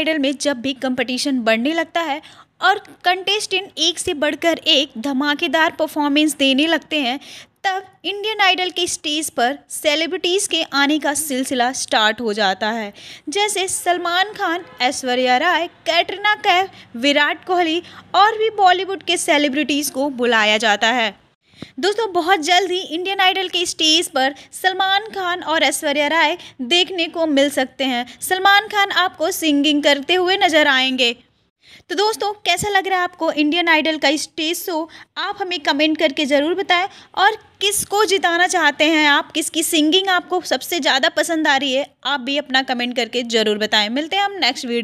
idol में जब भी कंपटीशन बढ़ने लगता है और कंटेस्टेंट एक से बढ़कर एक धमाकेदार परफॉर्मेंस देने लगते हैं तब इंडियन आइडल के स्टेज पर सेलिब्रिटीज़ के आने का सिलसिला स्टार्ट हो जाता है जैसे सलमान खान ऐश्वर्या राय कैटरीना कैफ विराट कोहली और भी बॉलीवुड के सेलिब्रिटीज़ को बुलाया जाता है दोस्तों बहुत जल्द ही इंडियन आइडल के स्टेज पर सलमान खान और ऐश्वर्या राय देखने को मिल सकते हैं सलमान खान आपको सिंगिंग करते हुए नजर आएंगे तो दोस्तों कैसा लग रहा है आपको इंडियन आइडल का स्टेज शो आप हमें कमेंट करके ज़रूर बताएं और किसको जिताना चाहते हैं आप किसकी सिंगिंग आपको सबसे ज़्यादा पसंद आ रही है आप भी अपना कमेंट करके ज़रूर बताएं मिलते हैं हम नेक्स्ट वीडियो